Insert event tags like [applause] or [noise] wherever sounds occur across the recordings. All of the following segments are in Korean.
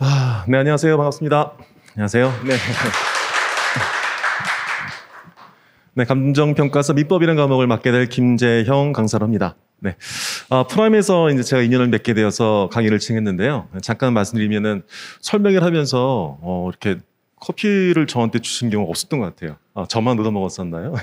아, 네, 안녕하세요. 반갑습니다. 안녕하세요. 네. [laughs] 네, 감정평가서 민법이라는 과목을 맡게 될 김재형 강사로입니다. 네. 아, 프라임에서 이제 제가 인연을 맺게 되어서 강의를 진행했는데요. 잠깐 말씀드리면은 설명을 하면서, 어, 이렇게 커피를 저한테 주신 경우 가 없었던 것 같아요. 아, 저만 얻어먹었었나요?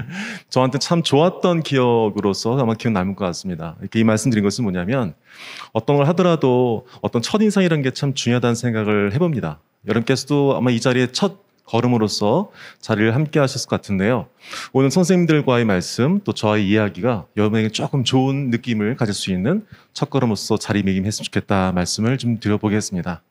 [laughs] 저한테 참 좋았던 기억으로서 아마 기억 남을 것 같습니다. 이렇게 이 말씀드린 것은 뭐냐면 어떤 걸 하더라도 어떤 첫인상이라는 게참 중요하다는 생각을 해봅니다. 여러분께서도 아마 이 자리에 첫 걸음으로서 자리를 함께 하셨을 것 같은데요. 오늘 선생님들과의 말씀 또 저의 이야기가 여러분에게 조금 좋은 느낌을 가질 수 있는 첫 걸음으로서 자리매김했으면 좋겠다 말씀을 좀 드려보겠습니다.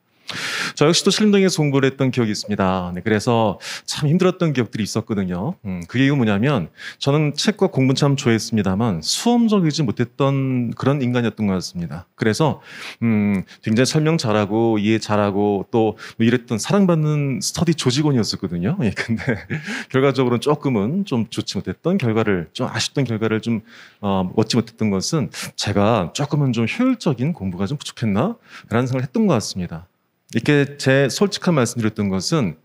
저 역시도 신림동에서 공부를 했던 기억이 있습니다. 네, 그래서 참 힘들었던 기억들이 있었거든요. 음, 그 이유가 뭐냐면 저는 책과 공부 참 좋아했습니다만 수험적이지 못했던 그런 인간이었던 것 같습니다. 그래서 음, 굉장히 설명 잘하고 이해 잘하고 또뭐 이랬던 사랑받는 스터디 조직원이었었거든요. 예, 근데 [laughs] 결과적으로는 조금은 좀 좋지 못했던 결과를 좀 아쉽던 결과를 좀 어, 얻지 못했던 것은 제가 조금은 좀 효율적인 공부가 좀 부족했나라는 생각을 했던 것 같습니다. 이렇게 제 솔직한 말씀드렸던 것은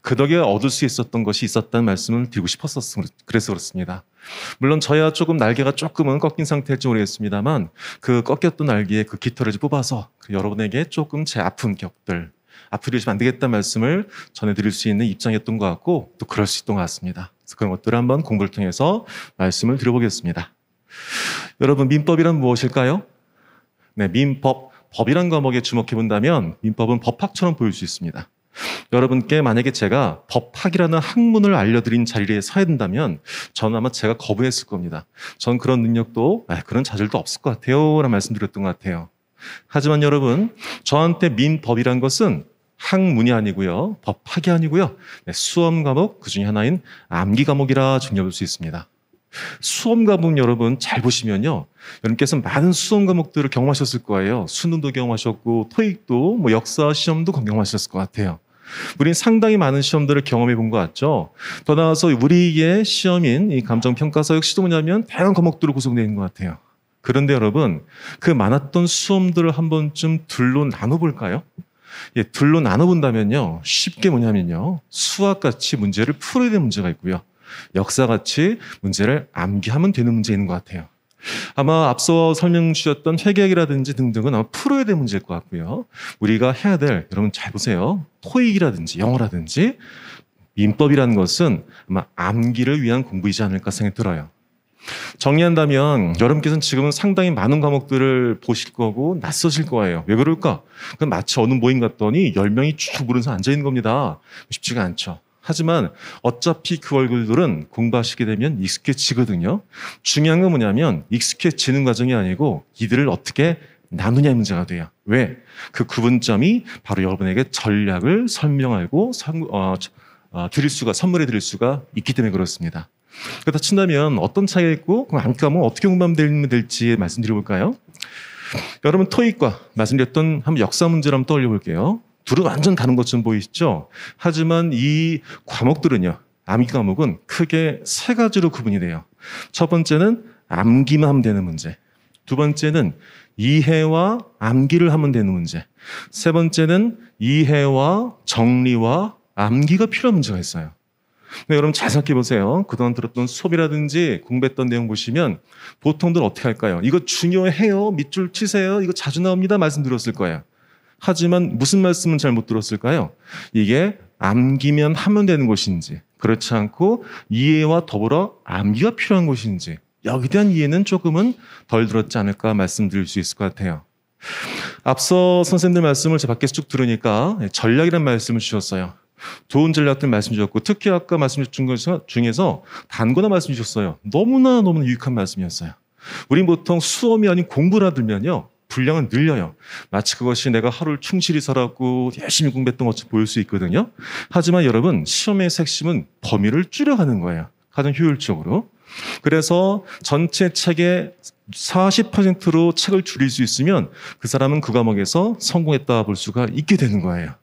그 덕에 얻을 수 있었던 것이 있었다는 말씀을 드리고 싶었었, 그래서 그렇습니다. 물론 저야 조금 날개가 조금은 꺾인 상태일지 모르겠습니다만 그 꺾였던 날개에그 깃털을 뽑아서 그 여러분에게 조금 제 아픈 격들, 앞으로 좀안 되겠다 말씀을 전해드릴 수 있는 입장이었던 것 같고 또 그럴 수 있던 것 같습니다. 그래서 그런 것들을 한번 공부를 통해서 말씀을 드려보겠습니다. 여러분 민법이란 무엇일까요? 네, 민법 법이란 과목에 주목해 본다면 민법은 법학처럼 보일 수 있습니다. 여러분께 만약에 제가 법학이라는 학문을 알려드린 자리에 서야 된다면 저는 아마 제가 거부했을 겁니다. 전 그런 능력도 그런 자질도 없을 것 같아요. 라는 말씀드렸던 것 같아요. 하지만 여러분 저한테 민법이란 것은 학문이 아니고요. 법학이 아니고요. 네, 수험 과목 그중에 하나인 암기 과목이라 정리해볼 수 있습니다. 수험 과목 여러분 잘 보시면요. 여러분께서 많은 수험 과목들을 경험하셨을 거예요. 수능도 경험하셨고, 토익도, 뭐 역사 시험도 경험하셨을 것 같아요. 우린 상당히 많은 시험들을 경험해 본 것 같죠. 더 나아서 우리의 시험인 이 감정평가서 역시도 뭐냐면 다양한 과목들로 구성되어 있는 것 같아요. 그런데 여러분, 그 많았던 수험들을 한 번쯤 둘로 나눠볼까요? 예, 둘로 나눠본다면요. 쉽게 뭐냐면요. 수학같이 문제를 풀어야 될 문제가 있고요. 역사같이 문제를 암기하면 되는 문제인 것 같아요. 아마 앞서 설명 주셨던 회계학이라든지 등등은 아마 풀어야 될 문제일 것 같고요. 우리가 해야 될, 여러분 잘 보세요. 토익이라든지 영어라든지 민법이라는 것은 아마 암기를 위한 공부이지 않을까 생각이 들어요. 정리한다면 여러분께서는 지금은 상당히 많은 과목들을 보실 거고 낯서실 거예요. 왜 그럴까? 그건 마치 어느 모임 갔더니 1 0명이쭉부 물은 서 앉아 있는 겁니다. 쉽지가 않죠. 하지만 어차피 그 얼굴들은 공부하시게 되면 익숙해지거든요. 중요한 건 뭐냐면 익숙해지는 과정이 아니고 이들을 어떻게 나누냐 문제가 돼요. 왜? 그 구분점이 바로 여러분에게 전략을 설명하고 선, 어, 어, 드릴 수가 선물해 드릴 수가 있기 때문에 그렇습니다. 그렇다 친다면 어떤 차이가 있고 그럼 안 까면 어떻게 공부하면 될지 말씀드려볼까요? 여러분 토익과 말씀드렸던 한번 역사 문제를 한번 떠올려 볼게요. 불은 완전 다른 것처럼 보이시죠? 하지만 이 과목들은요, 암기 과목은 크게 세 가지로 구분이 돼요. 첫 번째는 암기만 하면 되는 문제. 두 번째는 이해와 암기를 하면 되는 문제. 세 번째는 이해와 정리와 암기가 필요한 문제가 있어요. 네, 여러분 잘 생각해보세요. 그동안 들었던 수업이라든지 공부했던 내용 보시면 보통들 어떻게 할까요? 이거 중요해요. 밑줄 치세요. 이거 자주 나옵니다. 말씀드렸을 거예요. 하지만 무슨 말씀은 잘 못 들었을까요? 이게 암기면 하면 되는 것인지, 그렇지 않고 이해와 더불어 암기가 필요한 것인지, 여기 대한 이해는 조금은 덜 들었지 않을까 말씀드릴 수 있을 것 같아요. 앞서 선생님들 말씀을 제 밖에서 쭉 들으니까 전략이라는 말씀을 주셨어요. 좋은 전략들 말씀 주셨고 특히 아까 말씀 주신 것 중에서 단거나 말씀 주셨어요. 너무나 너무나 유익한 말씀이었어요. 우린 보통 수험이 아닌 공부라 들면요. 분량은 늘려요. 마치 그것이 내가 하루를 충실히 살았고 열심히 공부했던 것처럼 보일 수 있거든요. 하지만 여러분, 시험의 핵심은 범위를 줄여가는 거예요. 가장 효율적으로. 그래서 전체 책의 40%로 책을 줄일 수 있으면 그 사람은 그 과목에서 성공했다 볼 수가 있게 되는 거예요.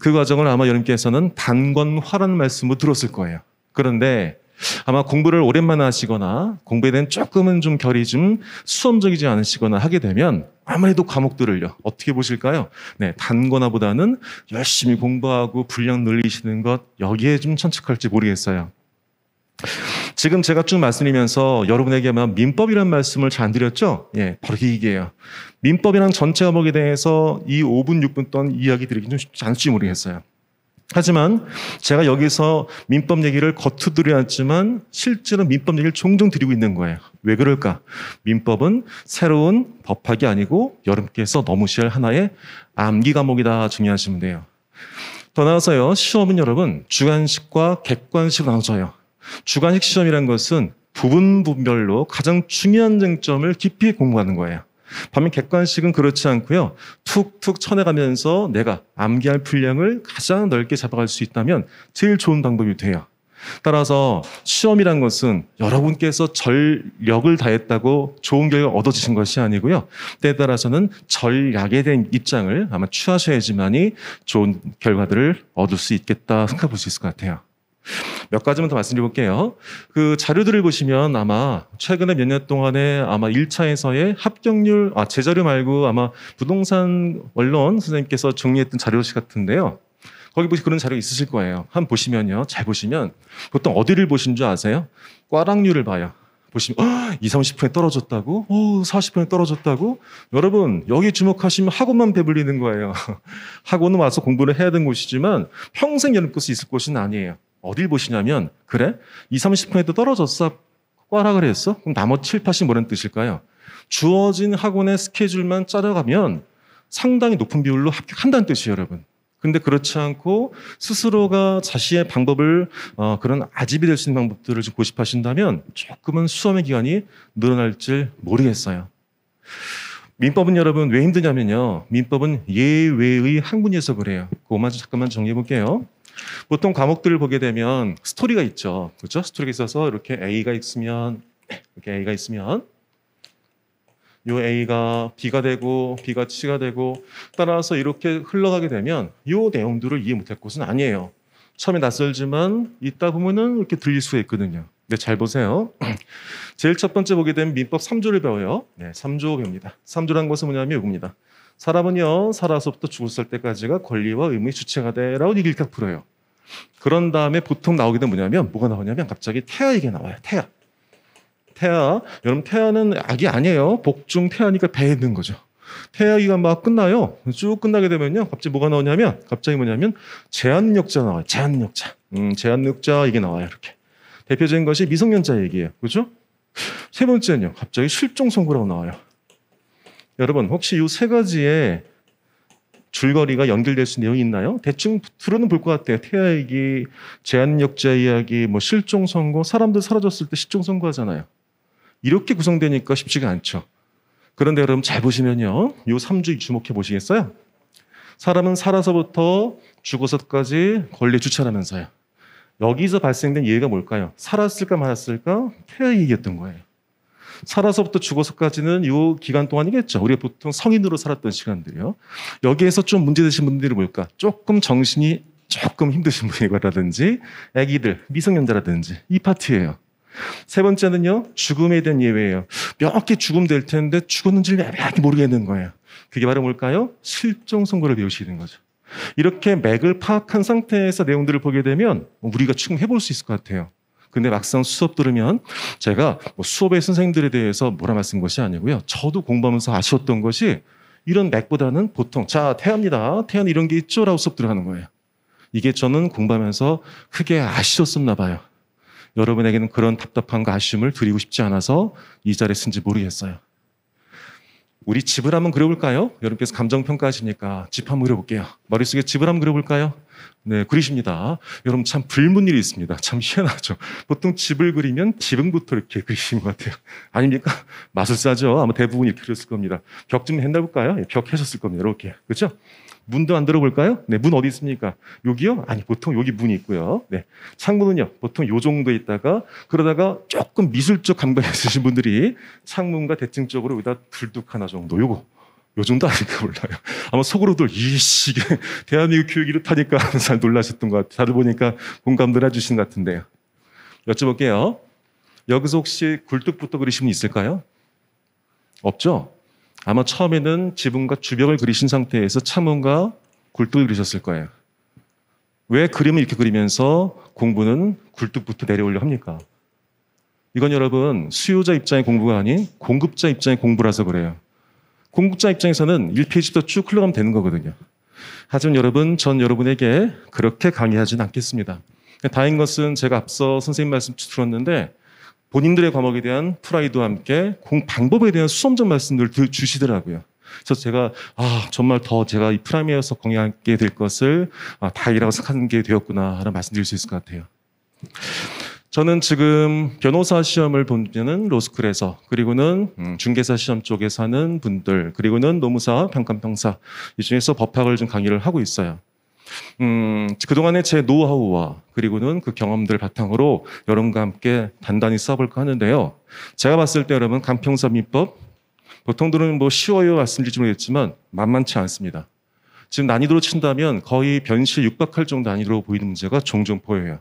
그 과정을 아마 여러분께서는 단권화라는 말씀을 들었을 거예요. 그런데 아마 공부를 오랜만에 하시거나 공부에 대한 조금은 좀 결이 좀 수험적이지 않으시거나 하게 되면 아무래도 과목들을요. 어떻게 보실까요? 네, 단거나 보다는 열심히 공부하고 분량 늘리시는 것 여기에 좀 천착할지 모르겠어요. 지금 제가 쭉 말씀드리면서 여러분에게 아마 민법이란 말씀을 잘 안 드렸죠? 예, 바로 이게요. 민법이랑 전체 과목에 대해서 이 5분, 6분 동안 이야기 드리기 좀 쉽지 않을지 모르겠어요. 하지만 제가 여기서 민법 얘기를 겉두드려왔지만 실제로 민법 얘기를 종종 드리고 있는 거예요. 왜 그럴까? 민법은 새로운 법학이 아니고 여름께서 넘으실 하나의 암기 과목이다 중요하시면 돼요. 더 나아서요, 가 시험은 여러분 주관식과 객관식으로 나눠져요. 주관식 시험이란 것은 부분 분별로 가장 중요한 쟁점을 깊이 공부하는 거예요. 반면 객관식은 그렇지 않고요. 툭툭 쳐내가면서 내가 암기할 분량을 가장 넓게 잡아갈 수 있다면 제일 좋은 방법이 돼요. 따라서 시험이란 것은 여러분께서 전력을 다했다고 좋은 결과 얻어지신 것이 아니고요. 때에 따라서는 전략에 대한 입장을 아마 취하셔야지만이 좋은 결과들을 얻을 수 있겠다 생각해 볼 수 있을 것 같아요. 몇 가지만 더 말씀드려볼게요. 그 자료들을 보시면 아마 최근에 몇 년 동안에 아마 1차에서의 합격률, 아, 제 자료 말고 아마 부동산 언론 선생님께서 정리했던 자료식 같은데요. 거기 보시 그런 자료 있으실 거예요. 한번 보시면요. 잘 보시면 보통 어디를 보신 줄 아세요? 꽈락률을 봐요. 보시면 2, 0 30%에 떨어졌다고? 오, 40%에 떨어졌다고? 여러분 여기 주목하시면 학원만 배불리는 거예요. [laughs] 학원은 와서 공부를 해야 되는 곳이지만 평생 연습할 수 있을 곳은 아니에요. 어딜 보시냐면 그래? 2, 30분에도 떨어졌어. 꽈라 그랬어? 그럼 나머지 7, 80 뭐라는 뜻일까요? 주어진 학원의 스케줄만 짜려가면 상당히 높은 비율로 합격한다는 뜻이에요, 여러분. 근데 그렇지 않고 스스로가 자신의 방법을 어, 그런 아집이 될 수 있는 방법들을 좀 고집하신다면 조금은 수험의 기간이 늘어날지 모르겠어요. 민법은 여러분 왜 힘드냐면요. 민법은 예외의 항문이어서 그래요. 그것만 잠깐만 정리해 볼게요. 보통 과목들을 보게 되면 스토리가 있죠. 그렇죠? 스토리가 있어서 이렇게 A가 있으면 이렇게 A가 있으면 요 A가 B가 되고 B가 C가 되고 따라서 이렇게 흘러가게 되면 요 내용들을 이해 못할 것은 아니에요. 처음에 낯설지만 있다 보면은 이렇게 들릴 수 있거든요. 네, 잘 보세요. [clears throat] 제일 첫 번째 보게 되면 민법 3조를 배워요. 네, 3조 배웁니다. 3조란 것은 뭐냐면 이겁니다. 사람은요, 살아서부터 죽었을 때까지가 권리와 의무의 주체가 되라고 일각 부려요. 그런 다음에 보통 나오게 되면 뭐냐면, 뭐가 나오냐면 갑자기 태아 얘기 나와요. 태아. 태아. 여러분, 태아는 악이 아니에요. 복중 태아니까 배에 있는 거죠. 태아기가 막 끝나요. 쭉 끝나게 되면요. 갑자기 뭐가 나오냐면, 갑자기 뭐냐면, 제한력자 나와요. 제한력자. 음, 제한력자 이게 나와요. 이렇게. 대표적인 것이 미성년자 얘기예요. 그죠? 세 번째는요. 갑자기 실종 선고라고 나와요. 여러분 혹시 이 세가지의 줄거리가 연결될 수 있는 내용이 있나요? 대충 들어는 볼 것 같아요. 태아 얘기, 제한력자 이야기, 뭐 실종 선고, 사람들 사라졌을 때 실종 선고하잖아요. 이렇게 구성되니까 쉽지가 않죠. 그런데 여러분 잘 보시면요. 요 3주 주목해 보시겠어요? 사람은 살아서부터 죽어서까지 권리 주차하면서요. 여기서 발생된 예가 뭘까요? 살았을까 말았을까? 태아 얘기였던 거예요. 살아서부터 죽어서까지는 이 기간 동안이겠죠. 우리가 보통 성인으로 살았던 시간들이요. 여기에서 좀 문제되신 분들이 뭘까? 조금 정신이 조금 힘드신 분이라든지 아기들, 미성년자라든지 이 파트예요. 세 번째는요, 죽음에 대한 예외예요. 몇 개 죽음 될 텐데 죽었는지를 애매하게 모르겠는 거예요. 그게 바로 뭘까요? 실종 선고를 배우시는 거죠. 이렇게 맥을 파악한 상태에서 내용들을 보게 되면 우리가 충분히 해볼 수 있을 것 같아요. 근데 막상 수업 들으면 제가 뭐 수업의 선생님들에 대해서 뭐라 말씀 것이 아니고요. 저도 공부하면서 아쉬웠던 것이 이런 맥보다는 보통 자 태합니다. 태안 이런 게 있죠라고 수업 들어가는 거예요. 이게 저는 공부하면서 크게 아쉬웠었나 봐요. 여러분에게는 그런 답답함과 아쉬움을 드리고 싶지 않아서 이 자리에 쓴지 모르겠어요. 우리 집을 한번 그려볼까요? 여러분께서 감정평가하시니까 집 한번 그려볼게요. 머릿속에 집을 한번 그려볼까요? 네, 그리십니다. 여러분 참 불문 일이 있습니다. 참 희한하죠. 보통 집을 그리면 지붕부터 이렇게 그리시는 것 같아요. 아닙니까? 마술사죠. 아마 대부분 이렇게 그렸을 겁니다. 벽 좀 했나 볼까요? 예, 벽해셨을 겁니다. 이렇게. 그렇죠? 문도 안 들어볼까요? 네, 문 어디 있습니까? 여기요? 아니, 보통 여기 문이 있고요. 네. 창문은요, 보통 요 정도에 있다가, 그러다가 조금 미술적 감각이 있으신 분들이 창문과 대칭적으로 여기다 불뚝 하나 정도, 요거. 요즘도 아닐까 몰라요. 아마 속으로도 이씨 대한민국 교육이 이렇다니까 하면서 놀라셨던 것 같아요. 다들 보니까 공감들 해주신 것 같은데요. 여쭤볼게요. 여기서 혹시 굴뚝부터 그리신 분 있을까요? 없죠? 아마 처음에는 지붕과 주벽을 그리신 상태에서 차문과 굴뚝을 그리셨을 거예요. 왜 그림을 이렇게 그리면서 공부는 굴뚝부터 내려오려 합니까? 이건 여러분 수요자 입장의 공부가 아닌 공급자 입장의 공부라서 그래요. 공급자 입장에서는 1페이지부터 쭉 흘러가면 되는 거거든요. 하지만 여러분, 전 여러분에게 그렇게 강의하진 않겠습니다. 다행인 것은 제가 앞서 선생님 말씀 들었는데 본인들의 과목에 대한 프라이드와 함께 공 방법에 대한 수험적 말씀을들 주시더라고요. 그래서 제가 아 정말 더 제가 이프라이에서 공유하게 될 것을 아, 다이라고 생각하는 게되었구나하는 말씀드릴 수 있을 것 같아요. 저는 지금 변호사 시험을 보는 로스쿨에서 그리고는 음. 중개사 시험 쪽에사는 분들 그리고는 노무사, 평가평사 이 중에서 법학을 좀 강의를 하고 있어요. 음, 그동안의 제 노하우와 그리고는 그 경험들 바탕으로 여러분과 함께 단단히 써볼까 하는데요. 제가 봤을 때 여러분 간평사 민법 보통들은 뭐 쉬워요 말씀드릴지 모르겠지만 만만치 않습니다. 지금 난이도로 친다면 거의 변실 육박할 정도 난이도로 보이는 문제가 종종 보여요.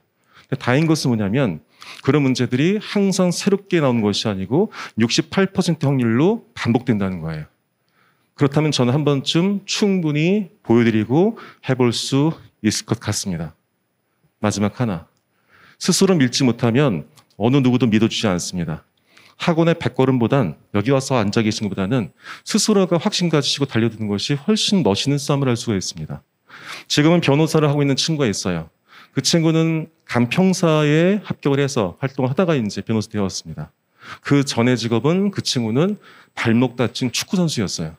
다행인 것은 뭐냐면 그런 문제들이 항상 새롭게 나오는 것이 아니고 68% 확률로 반복된다는 거예요. 그렇다면 저는 한 번쯤 충분히 보여드리고 해볼 수 있을 것 같습니다. 마지막 하나. 스스로 믿지 못하면 어느 누구도 믿어주지 않습니다. 학원의 백걸음보단 여기 와서 앉아 계신 것보다는 스스로가 확신 가지시고 달려드는 것이 훨씬 멋있는 싸움을 할 수가 있습니다. 지금은 변호사를 하고 있는 친구가 있어요. 그 친구는 간평사에 합격을 해서 활동을 하다가 이제 변호사 되었습니다. 그전에 직업은 그 친구는 발목 다친 축구 선수였어요.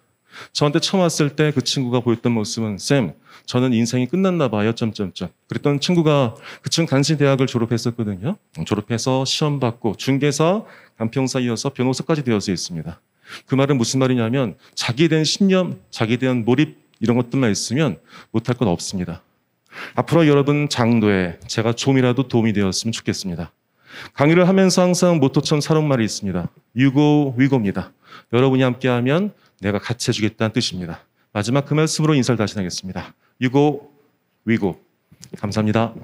저한테 처음 왔을 때 그 친구가 보였던 모습은 쌤, 저는 인생이 끝났나 봐요. 점점점. 그랬던 친구가 그 친구 간신 대학을 졸업했었거든요. 졸업해서 시험 받고 중개사, 간평사 이어서 변호사까지 되어서 있습니다. 그 말은 무슨 말이냐면 자기에 대한 신념, 자기에 대한 몰입 이런 것들만 있으면 못할 건 없습니다. 앞으로 여러분 장도에 제가 좀이라도 도움이 되었으면 좋겠습니다. 강의를 하면서 항상 모토천 사는 말이 있습니다. 유고 위고입니다. 여러분이 함께하면 내가 같이 해주겠다는 뜻입니다. 마지막 그 말씀으로 인사를 다시 하겠습니다. 유고 위고 감사합니다.